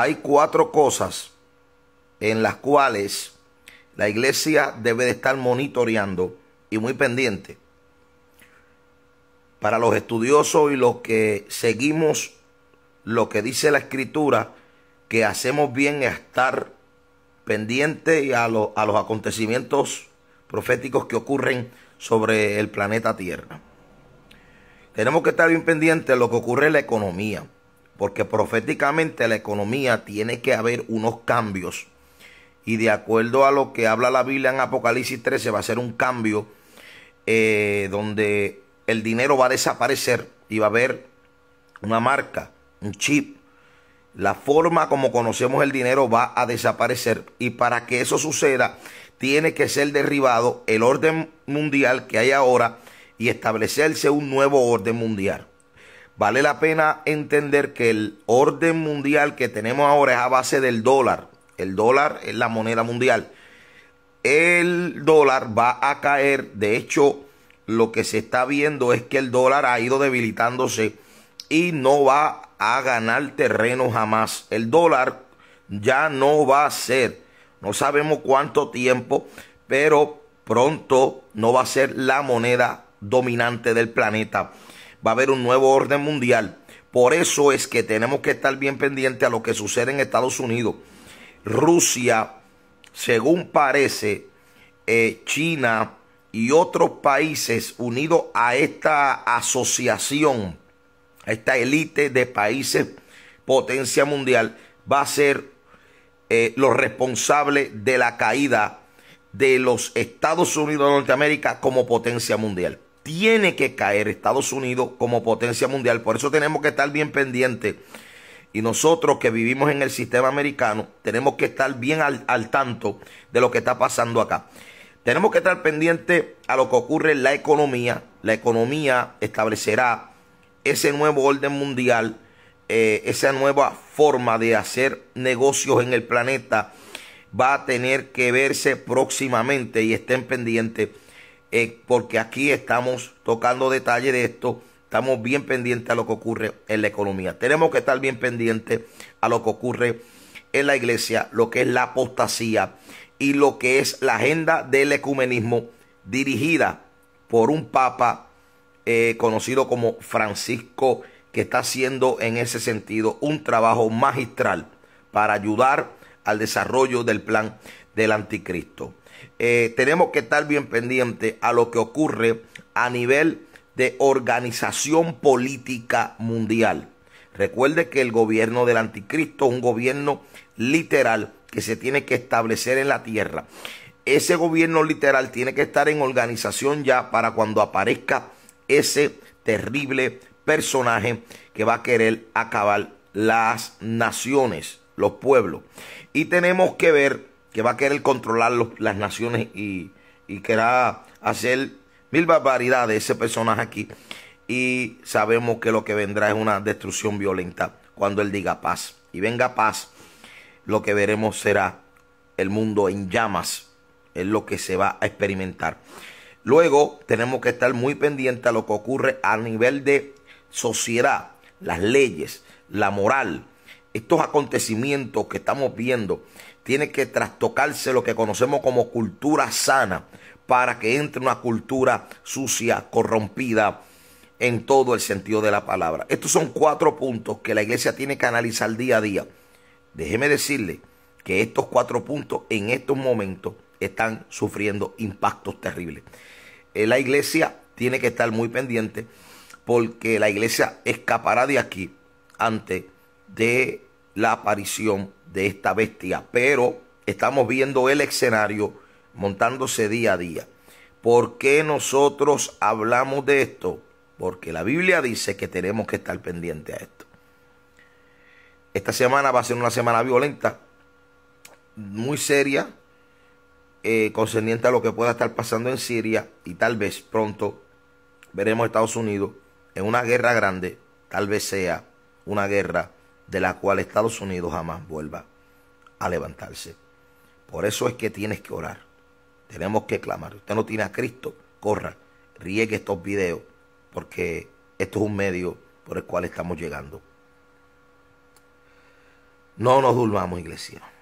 hay cuatro cosas en las cuales la iglesia debe de estar monitoreando y muy pendiente. Para los estudiosos y los que seguimos lo que dice la escritura, que hacemos bien estar pendiente a, a los acontecimientos proféticos que ocurren sobre el planeta Tierra. Tenemos que estar bien pendientes de lo que ocurre en la economía porque proféticamente la economía tiene que haber unos cambios. Y de acuerdo a lo que habla la Biblia en Apocalipsis 13, va a ser un cambio eh, donde el dinero va a desaparecer y va a haber una marca, un chip. La forma como conocemos el dinero va a desaparecer. Y para que eso suceda, tiene que ser derribado el orden mundial que hay ahora y establecerse un nuevo orden mundial vale la pena entender que el orden mundial que tenemos ahora es a base del dólar. El dólar es la moneda mundial. El dólar va a caer. De hecho, lo que se está viendo es que el dólar ha ido debilitándose y no va a ganar terreno jamás. El dólar ya no va a ser. No sabemos cuánto tiempo, pero pronto no va a ser la moneda dominante del planeta va a haber un nuevo orden mundial. Por eso es que tenemos que estar bien pendientes a lo que sucede en Estados Unidos. Rusia, según parece, eh, China y otros países unidos a esta asociación, a esta élite de países potencia mundial, va a ser eh, los responsables de la caída de los Estados Unidos de Norteamérica como potencia mundial tiene que caer Estados Unidos como potencia mundial. Por eso tenemos que estar bien pendientes. Y nosotros que vivimos en el sistema americano, tenemos que estar bien al, tanto de lo que está pasando acá. Tenemos que estar pendientes a lo que ocurre en la economía. La economía establecerá ese nuevo orden mundial, eh, esa nueva forma de hacer negocios en el planeta. Va a tener que verse próximamente y estén pendientes eh, porque aquí estamos tocando detalle de esto. Estamos bien pendientes a lo que ocurre en la economía. Tenemos que estar bien pendientes a lo que ocurre en la iglesia, lo que es la apostasía y lo que es la agenda del ecumenismo dirigida por un papa eh, conocido como Francisco, que está haciendo en ese sentido un trabajo magistral para ayudar al desarrollo del plan del anticristo. Eh, tenemos que estar bien pendientes a lo que ocurre a nivel de organización política mundial. Recuerde que el gobierno del anticristo es un gobierno literal que se tiene que establecer en la tierra. Ese gobierno literal tiene que estar en organización ya para cuando aparezca ese terrible personaje que va a querer acabar las naciones, los pueblos. Y tenemos que ver que va a querer controlar las naciones y, y querrá hacer mil barbaridades ese personaje aquí. Y sabemos que lo que vendrá es una destrucción violenta cuando él diga paz. Y venga paz, lo que veremos será el mundo en llamas. Es lo que se va a experimentar. Luego tenemos que estar muy pendiente a lo que ocurre a nivel de sociedad, las leyes, la moral, estos acontecimientos que estamos viendo, tiene que trastocarse lo que conocemos como cultura sana para que entre una cultura sucia, corrompida, en todo el sentido de la palabra. Estos son cuatro puntos que la iglesia tiene que analizar día a día. Déjeme decirle que estos cuatro puntos en estos momentos están sufriendo impactos terribles. Eh, la iglesia tiene que estar muy pendiente porque la iglesia escapará de aquí antes de la aparición de esta bestia. Pero estamos viendo el escenario montándose día a día. ¿Por qué nosotros hablamos de esto? Porque la Biblia dice que tenemos que estar pendiente a esto. Esta semana va a ser una semana violenta, muy seria, eh, concerniente a lo que pueda estar pasando en Siria y tal vez pronto veremos Estados Unidos en una guerra grande, tal vez sea una guerra de la cual Estados Unidos jamás vuelva a levantarse. Por eso es que tienes que orar. Tenemos que clamar. Usted no tiene a Cristo, corra, riegue estos videos, porque esto es un medio por el cual estamos llegando. No nos durmamos, iglesia.